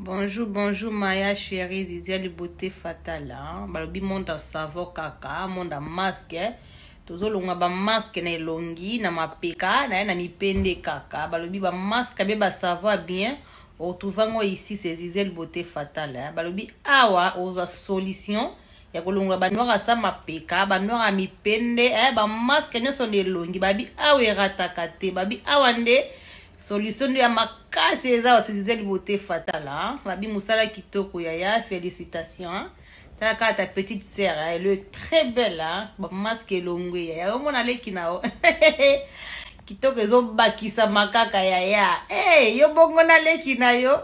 bonjour bonjour maya chéri zizia libote fatala balobi monde asavo kaka monde amaske tozolonga bamaske na elongi na mapeka na ye na mipende kaka balobi bamaske abe basavo bien otrouvango ici se zizia libote fatala balobi awa ozwa solution ya kolongola banoire aza mapeka banoire ya mipende bamaske nyonso na elongi babi awa erataka te babi awa nde solution ya makasi eza basosize libotefo atala fatala hein. mosala kitoko ya ya felicitations. Hein. takata ta petite hein. elle est très belle masque longue ya ya omona leki na yo kitoko ezobakisa makaka ya ya eh yo bongo na leki na yo